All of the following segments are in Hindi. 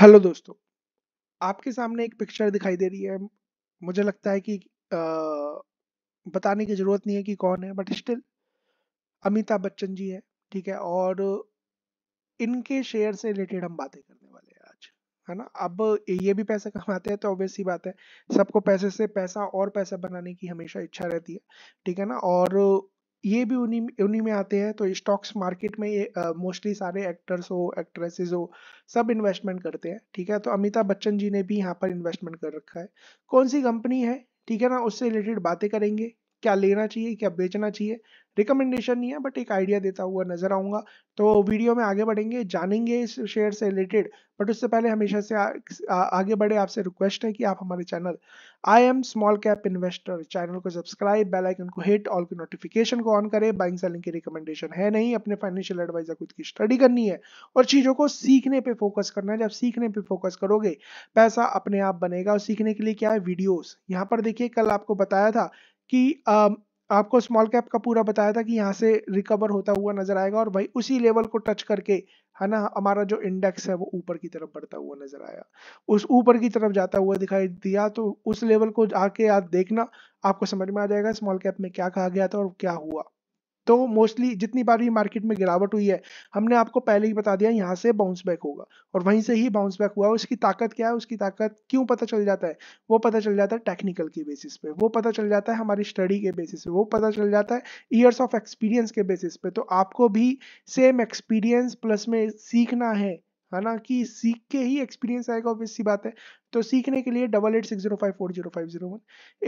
हेलो दोस्तों आपके सामने एक पिक्चर दिखाई दे रही है मुझे लगता है कि आ, बताने की ज़रूरत नहीं है कि कौन है बट स्टिल अमिताभ बच्चन जी है ठीक है और इनके शेयर से रिलेटेड हम बातें करने वाले हैं आज है ना अब ये भी पैसे कमाते हैं तो ऑब्वियस ही बात है सबको पैसे से पैसा और पैसा बनाने की हमेशा इच्छा रहती है ठीक है ना और ये भी उन्हीं उन्हीं में आते हैं तो स्टॉक्स मार्केट में ये मोस्टली सारे एक्टर्स हो एक्ट्रेसेस हो सब इन्वेस्टमेंट करते हैं ठीक है तो अमिताभ बच्चन जी ने भी यहाँ पर इन्वेस्टमेंट कर रखा है कौन सी कंपनी है ठीक है ना उससे रिलेटेड बातें करेंगे क्या लेना चाहिए क्या बेचना चाहिए रिकमेंडेशन नहीं है बट एक आइडिया देता हुआ नजर आऊंगा तो वीडियो में आगे बढ़ेंगे जानेंगे इस शेयर से रिलेटेड बट उससे पहले हमेशा से आ, आ, आगे बढ़े आपसे रिक्वेस्ट है कि आप हमारे channel I am small cap investor channel को सब्सक्राइब बेल आइकन को हिट ऑल की नोटिफिकेशन को ऑन करें बाइंग सेलिंग की रिकमेंडेशन है नहीं अपने फाइनेंशियल एडवाइजर खुद की स्टडी करनी है और चीजों को सीखने पर फोकस करना है जब सीखने पर फोकस करोगे पैसा अपने आप बनेगा और सीखने के लिए क्या है वीडियोज यहाँ पर देखिए कल आपको बताया था कि आ, आपको स्मॉल कैप का पूरा बताया था कि यहाँ से रिकवर होता हुआ नजर आएगा और भाई उसी लेवल को टच करके है ना हमारा जो इंडेक्स है वो ऊपर की तरफ बढ़ता हुआ नजर आया उस ऊपर की तरफ जाता हुआ दिखाई दिया तो उस लेवल को आके आप देखना आपको समझ में आ जाएगा स्मॉल कैप में क्या कहा गया था और क्या हुआ तो मोस्टली जितनी बार भी मार्केट में गिरावट हुई है हमने आपको पहले ही बता दिया यहाँ से बाउंस बैक होगा और वहीं से ही बाउंस बैक हुआ उसकी ताकत क्या है उसकी ताकत क्यों पता चल जाता है वो पता चल जाता है टेक्निकल के बेसिस पे वो पता चल जाता है हमारी स्टडी के बेसिस पे वो पता चल जाता है ईयर्स ऑफ एक्सपीरियंस के बेसिस पे तो आपको भी सेम एक्सपीरियंस प्लस में सीखना है है ना कि सीख के ही एक्सपीरियंस आएगा ऑब्वियस सी बात है तो सीखने के लिए double eight six zero five four zero five zero one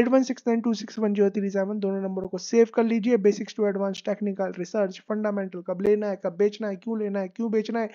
eight one six nine two six one zero three seven दोनों नंबरों को सेव कर लीजिए basics to advance technical research fundamental कब लेना है कब बेचना है क्यों लेना है क्यों बेचना है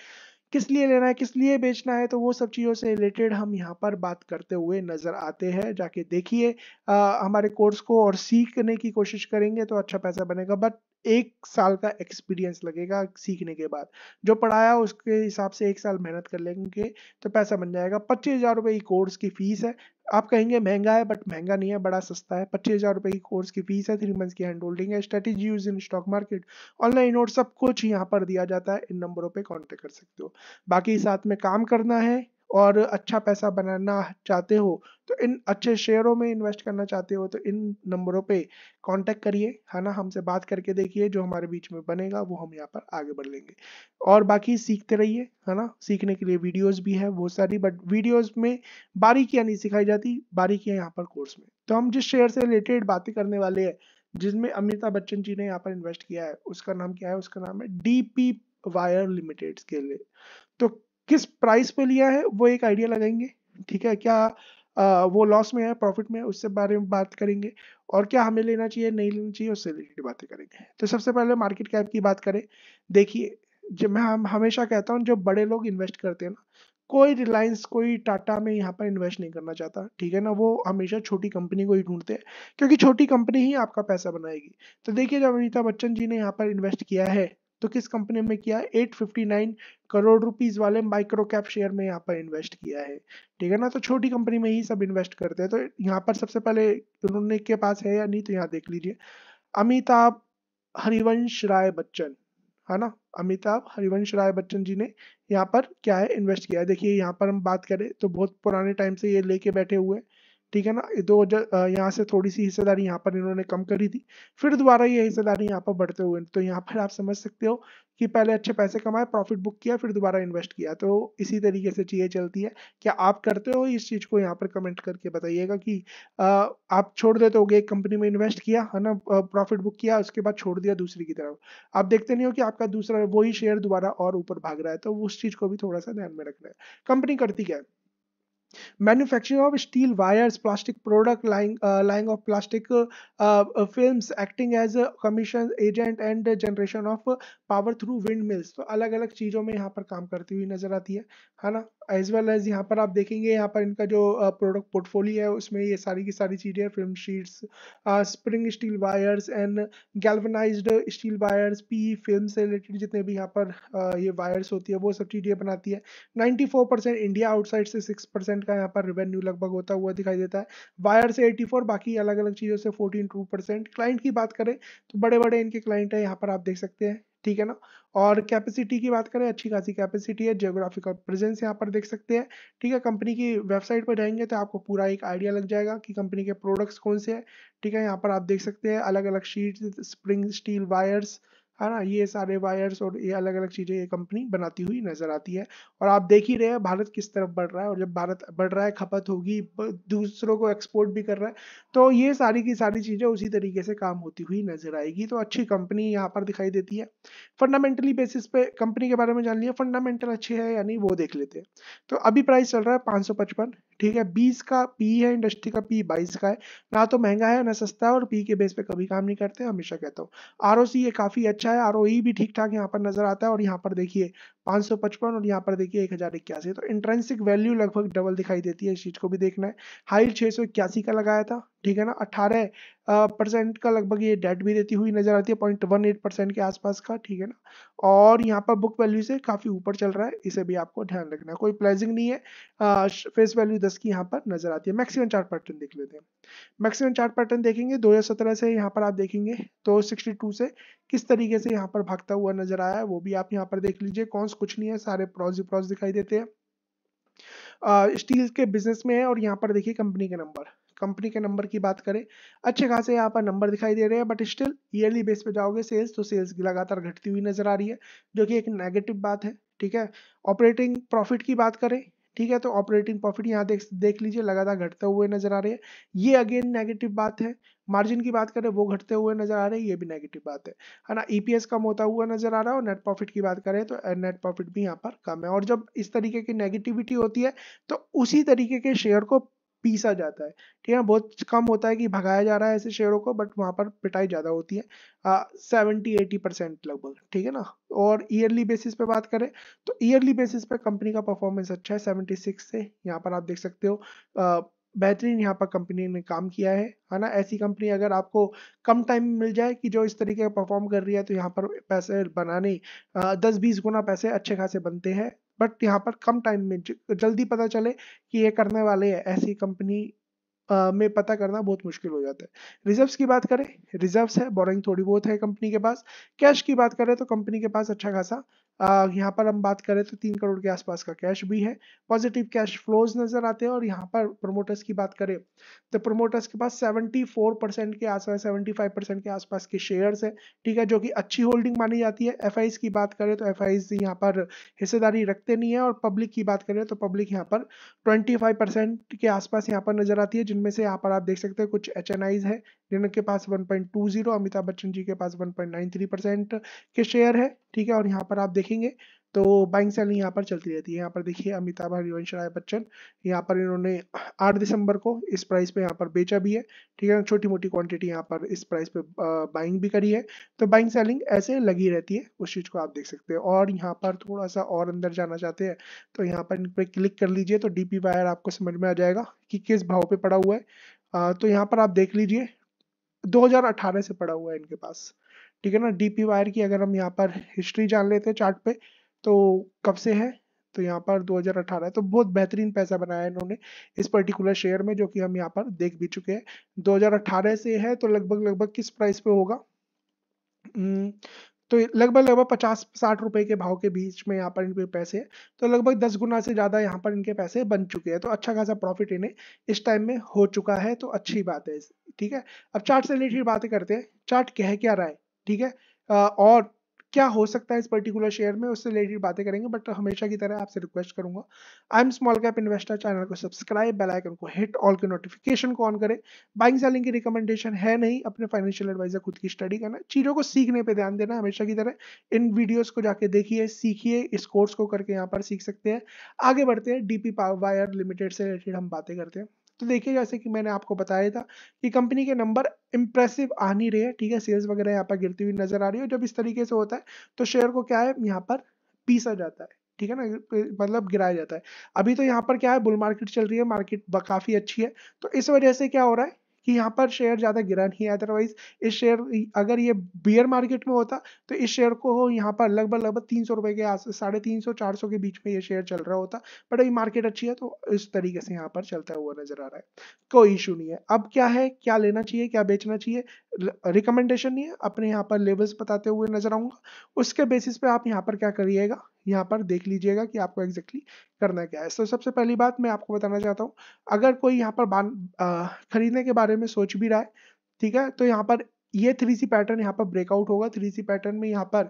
किस लिए लेना है किस लिए बेचना है तो वो सब चीज़ों से रिलेटेड हम यहाँ पर बात करते हुए नज़र आते हैं जाके देखिए हमारे कोर्स को और सीखने की कोशिश करेंगे तो अच्छा पैसा बनेगा बट एक साल का एक्सपीरियंस लगेगा सीखने के बाद जो पढ़ाया उसके हिसाब से एक साल मेहनत कर लेंगे तो पैसा बन जाएगा पच्चीस हज़ार रुपये की कोर्स की फीस है आप कहेंगे महंगा है बट महंगा नहीं है बड़ा सस्ता है पच्चीस हज़ार रुपये की कोर्स की फीस है थ्री मंथ्स की हैंड होल्डिंग है strategy use in stock market online note सब कुछ यहाँ पर दिया जाता है इन नंबरों पर कॉन्टेक्ट कर सकते हो बाकी साथ में काम करना है और अच्छा पैसा बनाना चाहते हो तो इन अच्छे शेयरों में इन्वेस्ट करना चाहते हो तो इन नंबरों पे कांटेक्ट करिए है ना हमसे बात करके देखिए जो हमारे बीच में बनेगा वो हम यहाँ पर आगे बढ़ लेंगे और बाकी सीखते रहिए है ना सीखने के लिए वीडियोस भी है बहुत सारी बट वीडियोस में बारीकियाँ नहीं सिखाई जाती बारीकियाँ यहाँ पर कोर्स में तो हम जिस शेयर से रिलेटेड बातें करने वाले हैं जिसमें अमिताभ बच्चन जी ने यहाँ पर इन्वेस्ट किया है उसका नाम क्या है उसका नाम है डी पी वायर लिमिटेड के लिए तो किस प्राइस पे लिया है वो एक आइडिया लगाएंगे ठीक है क्या आ, वो लॉस में है प्रॉफिट में उससे बारे में बात करेंगे और क्या हमें लेना चाहिए नहीं लेना चाहिए उससे रिलेटेड बातें करेंगे तो सबसे पहले मार्केट कैप की बात करें देखिए जब मैं हम हमेशा कहता हूँ जो बड़े लोग इन्वेस्ट करते हैं ना कोई रिलायंस कोई टाटा में यहाँ पर इन्वेस्ट नहीं करना चाहता ठीक है ना वो हमेशा छोटी कंपनी को ही ढूंढते हैं क्योंकि छोटी कंपनी ही आपका पैसा बनाएगी तो देखिए जब अमिताभ बच्चन जी ने यहाँ पर इन्वेस्ट किया है तो किस कंपनी में किया 859 करोड़ रुपीस वाले माइक्रो कैप शेयर में यहाँ पर इन्वेस्ट किया है ठीक है ना तो छोटी कंपनी में ही सब इन्वेस्ट करते हैं तो यहाँ पर सबसे पहले उन्होंने के पास है या नहीं तो यहाँ देख लीजिए अमिताभ हरिवंश राय बच्चन है ना अमिताभ हरिवंश राय बच्चन जी ने यहाँ पर क्या है इन्वेस्ट किया है देखिए यहाँ पर हम बात करें तो बहुत पुराने टाइम से ये लेके बैठे हुए हैं ठीक है ना दो यहाँ से थोड़ी सी हिस्सेदारी यहाँ पर इन्होंने कम करी थी फिर दोबारा ये हिस्सेदारी यहाँ पर बढ़ते हुए तो यहाँ पर आप समझ सकते हो कि पहले अच्छे पैसे कमाए प्रॉफिट बुक किया फिर दोबारा इन्वेस्ट किया तो इसी तरीके से चीज़ें चलती है क्या आप करते हो इस चीज़ को यहाँ पर कमेंट करके बताइएगा कि आ, आप छोड़ देते तो हो एक कंपनी में इन्वेस्ट किया है ना प्रॉफिट बुक किया उसके बाद छोड़ दिया दूसरी की तरफ आप देखते नहीं हो कि आपका दूसरा वही शेयर दोबारा और ऊपर भाग रहा है तो उस चीज़ को भी थोड़ा सा ध्यान में रखना है कंपनी करती क्या है manufacturing of steel wires plastic product lying lying of plastic film acting as commission agent and generation of power through windmills तो अलग अलग चीज़ों में यहाँ पर काम करती हुई नजर आती है है ना एज वेल एज यहाँ पर आप देखेंगे यहाँ पर इनका जो प्रोडक्ट पोर्टफोलियो है उसमें ये सारी की सारी चीज़ें film sheets spring steel wires and galvanised steel wires P film से रिलेटेड जितने भी यहाँ पर ये वायर्स होती है वो सब चीज़ें बनाती है नाइन्टी परसेंट इंडिया आउटसाइड से सिक्स परसेंट का यहाँ पर रेवेन्यू लगभग होता हुआ दिखाई देता है वायर से एटी बाकी अलग अलग चीज़ों से फोर्टीन टू परसेंट क्लाइंट की बात करें तो बड़े बड़े इनके क्लाइंट हैं यहाँ पर आप देख सकते हैं ठीक है ना और कैपेसिटी की बात करें अच्छी खासी कैपेसिटी है जियोग्राफिकल प्रेजेंस यहाँ पर देख सकते हैं ठीक है कंपनी की वेबसाइट पर जाएंगे तो आपको पूरा एक आइडिया लग जाएगा कि कंपनी के प्रोडक्ट्स कौन से हैं ठीक है यहाँ पर आप देख सकते हैं अलग अलग शीट स्प्रिंग स्टील वायर्स है ना ये सारे वायर्स और ये अलग अलग चीज़ें ये कंपनी बनाती हुई नज़र आती है और आप देख ही रहे हैं भारत किस तरफ बढ़ रहा है और जब भारत बढ़ रहा है खपत होगी दूसरों को एक्सपोर्ट भी कर रहा है तो ये सारी की सारी चीज़ें उसी तरीके से काम होती हुई नज़र आएगी तो अच्छी कंपनी यहाँ पर दिखाई देती है फंडामेंटली बेसिस पे कंपनी के बारे में जान लिया फंडामेंटल अच्छे है यानी वो देख लेते हैं तो अभी प्राइस चल रहा है पाँच ठीक है बीस का पी है इंडस्ट्री का पी बाईस का है ना तो महंगा है ना सस्ता है और पी के बेस पे कभी काम नहीं करते हमेशा कहता हूँ आर ये काफ़ी अच्छा है आर e भी ठीक ठाक यहाँ पर नजर आता है और यहाँ पर देखिए पाँच सौ पचपन और यहाँ पर देखिए एक हज़ार इक्यासी तो इंट्रेंसिक वैल्यू लगभग डबल दिखाई देती है इस चीज़ को भी देखना है हाइट छह सौ इक्यासी का लगाया था ठीक है ना 18 परसेंट का लगभग ये डेट भी देती हुई नज़र आती है पॉइंट वन एट परसेंट के आसपास का ठीक है ना और यहाँ पर बुक वैल्यू से काफ़ी ऊपर चल रहा है इसे भी आपको ध्यान रखना है कोई प्लेजिंग नहीं है फेस वैल्यू दस की यहाँ पर नज़र आती है मैक्सिमम चार्ट पैटर्न देख लेते हैं मैक्सिमम चार्ट पैटर्न देखेंगे दो हज़ार सत्रह से यहाँ पर आप देखेंगे तो सिक्सटी टू से किस तरीके से यहाँ पर भागता हुआ नज़र आया है वो भी आप यहाँ पर देख लीजिए कौन प्रॉस कुछ नहीं है सारे प्रॉस ही प्रॉस दिखाई देते हैं स्टील के बिजनेस में है और यहाँ पर देखिए कंपनी के नंबर कंपनी के नंबर की बात करें अच्छे खासे यहाँ पर नंबर दिखाई दे रहे हैं बट स्टिल ईयरली बेस पे जाओगे सेल्स तो सेल्स की लगातार घटती हुई नजर आ रही है जो कि एक नेगेटिव बात है ठीक है ऑपरेटिंग प्रॉफिट की बात करें ठीक है तो ऑपरेटिंग प्रॉफिट यहाँ देख देख लीजिए लगातार घटते हुए नजर आ रहे हैं ये अगेन नेगेटिव बात है मार्जिन की बात करें वो घटते हुए नजर आ रहे हैं ये भी नेगेटिव बात है है ना ईपीएस कम होता हुआ नजर आ रहा है और नेट प्रॉफिट की बात करें तो नेट प्रॉफिट भी यहाँ पर कम है और जब इस तरीके की नेगेटिविटी होती है तो उसी तरीके के शेयर को पीसा जाता है ठीक है बहुत कम होता है कि भगाया जा रहा है ऐसे शेयरों को बट वहाँ पर पिटाई ज़्यादा होती है सेवेंटी एटी परसेंट लगभग ठीक है ना और ईयरली बेसिस पे बात करें तो ईयरली बेसिस पे कंपनी का परफॉर्मेंस अच्छा है सेवेंटी सिक्स से यहाँ पर आप देख सकते हो बेहतरीन यहाँ पर कंपनी ने काम किया है है ना ऐसी कंपनी अगर आपको कम टाइम मिल जाए कि जो इस तरीके का परफॉर्म कर रही है तो यहाँ पर पैसे बनाने दस बीस गुना पैसे अच्छे खासे बनते हैं बट यहाँ पर कम टाइम में जल्दी पता चले कि ये करने वाले हैं ऐसी कंपनी में पता करना बहुत मुश्किल हो जाता है रिजर्व्स की बात करें रिजर्व्स है बोरिंग थोड़ी बहुत है कंपनी के पास कैश की बात करें तो कंपनी के पास अच्छा खासा यहाँ पर हम बात करें तो तीन करोड़ के आसपास का कैश भी है पॉजिटिव कैश फ्लोज नजर आते हैं और यहाँ पर प्रोमोटर्स की बात करें तो प्रोमोटर्स के पास 74 परसेंट के आसपास 75 परसेंट के आसपास के शेयर्स है ठीक है जो कि अच्छी होल्डिंग मानी जाती है एफ की बात करें तो एफ यहाँ पर हिस्सेदारी रखते नहीं है और पब्लिक की बात करें तो पब्लिक यहाँ पर ट्वेंटी के आसपास यहाँ पर नजर आती है जिनमें से यहाँ पर आप देख सकते हैं कुछ एच है जिनके पास 1.20 अमिताभ बच्चन जी के पास 1.93 परसेंट के शेयर है ठीक है और यहाँ पर आप देखिए देखेंगे तो बाइंग सेलिंग यहाँ पर चलती रहती है यहाँ पर देखिए अमिताभ हरिवंश राय बच्चन यहाँ पर इन्होंने 8 दिसंबर को इस प्राइस पे यहाँ पर बेचा भी है ठीक है छोटी मोटी क्वांटिटी यहाँ पर इस प्राइस पे बाइंग भी करी है तो बाइंग सेलिंग ऐसे लगी रहती है उस चीज़ को आप देख सकते हैं और यहाँ पर थोड़ा सा और अंदर जाना चाहते हैं तो यहाँ पर इन पर क्लिक कर लीजिए तो डी वायर आपको समझ में आ जाएगा कि किस भाव पर पड़ा हुआ है तो यहाँ पर आप देख लीजिए 2018 से पड़ा हुआ है इनके पास ठीक है ना डीपी वायर की अगर हम यहाँ पर हिस्ट्री जान लेते हैं चार्ट पे तो कब से है तो यहाँ पर 2018 है तो बहुत बेहतरीन पैसा बनाया इन्होंने इस पर्टिकुलर शेयर में जो कि हम यहाँ पर देख भी चुके हैं 2018 से है तो लगभग लगभग किस प्राइस पे होगा हम्म, तो लगभग लगभग पचास साठ रुपए के भाव के बीच में यहाँ पर इनके पैसे है तो लगभग दस गुना से ज़्यादा यहाँ पर इनके पैसे बन चुके हैं तो अच्छा खासा प्रॉफिट इन्हें इस टाइम में हो चुका है तो अच्छी बात है ठीक है अब चार्ट से रिलेटेड बातें करते हैं चार्ट कह क्या रहा है ठीक है और क्या हो सकता है इस पर्टिकुलर शेयर में उससे रिलेटेड बातें करेंगे बट हमेशा की तरह आपसे रिक्वेस्ट करूंगा I am small cap investor channel को सब्सक्राइब बेल आइकन को हिट ऑल के नोटिफिकेशन को ऑन करें बाइंग सेलिंग की रिकमेंडेशन है नहीं अपने फाइनेंशियल एडवाइजर खुद की स्टडी करना चीज़ों को सीखने पर ध्यान देना हमेशा की तरह इन वीडियोज को जाके देखिए सीखिए इस कोर्स को करके यहाँ पर सीख सकते हैं आगे बढ़ते हैं डीपी पावर वायर लिमिटेड से रिलेटेड हम बातें करते हैं तो देखिए जैसे कि मैंने आपको बताया था कि कंपनी के नंबर इंप्रेसिव आ नहीं रहे हैं ठीक है सेल्स वगैरह यहाँ पर गिरती हुई नजर आ रही है जब इस तरीके से होता है तो शेयर को क्या है यहाँ पर पीसा जाता है ठीक है ना मतलब गिराया जाता है अभी तो यहाँ पर क्या है बुल मार्केट चल रही है मार्केट काफी अच्छी है तो इस वजह से क्या हो रहा है कि यहाँ पर शेयर ज़्यादा गिरा नहीं है अदरवाइज इस शेयर अगर ये बियर मार्केट में होता तो इस शेयर को यहाँ पर लगभग लगभग तीन सौ रुपये के आस साढ़े तीन सौ चार सौ के बीच में ये शेयर चल रहा होता बट अभी मार्केट अच्छी है तो इस तरीके से यहाँ पर चलता हुआ नजर आ रहा है कोई इशू नहीं है अब क्या है क्या लेना चाहिए क्या बेचना चाहिए रिकमेंडेशन नहीं है अपने यहाँ पर लेवल्स बताते हुए नजर आऊंगा उसके बेसिस पे आप यहाँ पर क्या करिएगा यहाँ पर देख लीजिएगा कि आपको एग्जैक्टली exactly करना क्या है तो सबसे पहली बात मैं आपको बताना चाहता हूँ अगर कोई यहाँ पर आ, खरीदने के बारे में सोच भी रहा है ठीक है तो यहाँ पर ये थ्री सी पैटर्न यहाँ पर ब्रेकआउट होगा थ्री सी पैटर्न में यहाँ पर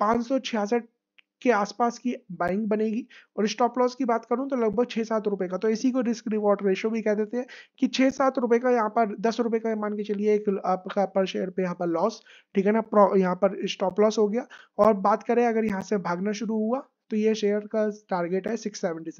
पाँच के आसपास की बाइंग बनेगी और स्टॉप लॉस की बात करूं तो लगभग छह सात रुपए का तो इसी को रिस्क रिवॉर्ड रेशो भी कह देते हैं कि छह सात रुपए का यहाँ पर दस रुपए का मान के चलिए एक आपका पर शेयर पे यहाँ पर लॉस ठीक है ना यहाँ पर स्टॉप लॉस हो गया और बात करें अगर यहाँ से भागना शुरू हुआ तो ये शेयर का टारगेट है 677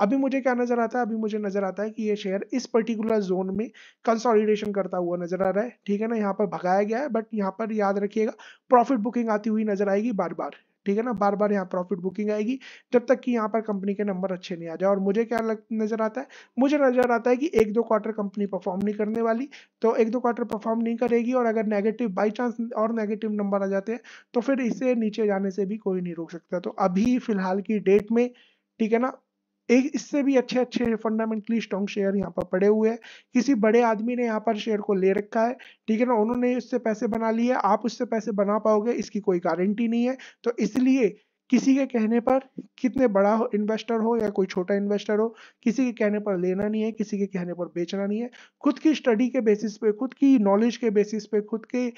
अभी मुझे क्या नज़र आता है अभी मुझे नज़र आता है कि ये शेयर इस पर्टिकुलर जोन में कंसोलिडेशन करता हुआ नज़र आ रहा है ठीक है ना यहाँ पर भगाया गया है बट यहाँ पर याद रखिएगा प्रॉफिट बुकिंग आती हुई नज़र आएगी बार बार ठीक है ना बार बार यहाँ प्रॉफिट बुकिंग आएगी जब तक कि यहाँ पर कंपनी के नंबर अच्छे नहीं आ जाए और मुझे क्या नजर आता है मुझे नजर आता है कि एक दो क्वार्टर कंपनी परफॉर्म नहीं करने वाली तो एक दो क्वार्टर परफॉर्म नहीं करेगी और अगर नेगेटिव बाई चांस और नेगेटिव नंबर आ जाते हैं तो फिर इसे नीचे जाने से भी कोई नहीं रोक सकता तो अभी फिलहाल की डेट में ठीक है ना एक इससे भी अच्छे अच्छे फंडामेंटली स्ट्रॉन्ग शेयर यहाँ पर पड़े हुए हैं किसी बड़े आदमी ने यहाँ पर शेयर को ले रखा है ठीक है ना उन्होंने उससे पैसे बना लिए आप उससे पैसे बना पाओगे इसकी कोई गारंटी नहीं है तो इसलिए किसी के कहने पर कितने बड़ा हो इन्वेस्टर हो या कोई छोटा इन्वेस्टर हो किसी के कहने पर लेना नहीं है किसी के कहने पर बेचना नहीं है खुद की स्टडी के बेसिस पे खुद की नॉलेज के बेसिस पे खुद के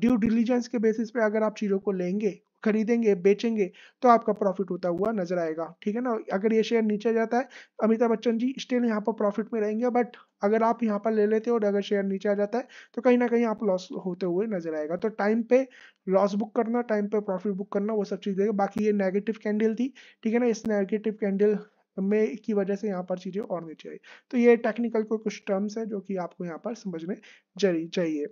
ड्यू डिलीजेंस के बेसिस पे अगर आप चीज़ों को लेंगे खरीदेंगे बेचेंगे तो आपका प्रॉफिट होता हुआ नजर आएगा ठीक है ना अगर ये शेयर नीचे जाता है अमिताभ बच्चन जी स्टिल यहाँ पर प्रॉफिट में रहेंगे बट अगर आप यहाँ पर ले लेते हो और अगर शेयर नीचे आ जाता है तो कहीं ना कहीं आप लॉस होते हुए नजर आएगा तो टाइम पे लॉस बुक करना टाइम पे प्रॉफिट बुक करना वो सब चीज देगा बाकी ये नेगेटिव कैंडल थी ठीक है ना इस नेगेटिव कैंडल में की वजह से यहाँ पर चीज़ें और नीचे आई तो ये टेक्निकल को कुछ टर्म्स है जो कि आपको यहाँ पर समझने चाहिए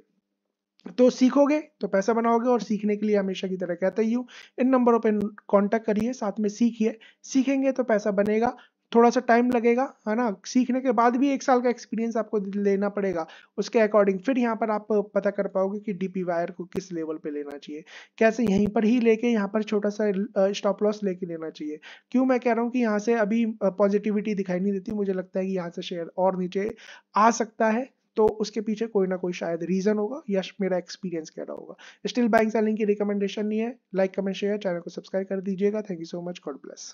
तो सीखोगे तो पैसा बनाओगे और सीखने के लिए हमेशा की तरह कहता ही हूँ इन नंबरों पर कॉन्टैक्ट करिए साथ में सीखिए सीखेंगे तो पैसा बनेगा थोड़ा सा टाइम लगेगा है ना सीखने के बाद भी एक साल का एक्सपीरियंस आपको लेना पड़ेगा उसके अकॉर्डिंग फिर यहाँ पर आप पता कर पाओगे कि डीपी वायर को किस लेवल पे लेना चाहिए कैसे यहीं पर ही लेके यहाँ पर छोटा सा स्टॉप लॉस लेके लेना चाहिए क्यों मैं कह रहा हूँ कि यहाँ से अभी पॉजिटिविटी दिखाई नहीं देती मुझे लगता है कि यहाँ से शेयर और नीचे आ सकता है तो उसके पीछे कोई ना कोई शायद रीजन होगा या मेरा एक्सपीरियंस कह रहा होगा स्टिल बाइंग सेलिंग की रिकमेंडेशन नहीं है लाइक कमेंट शेयर चैनल को सब्सक्राइब कर दीजिएगा thank you so much God bless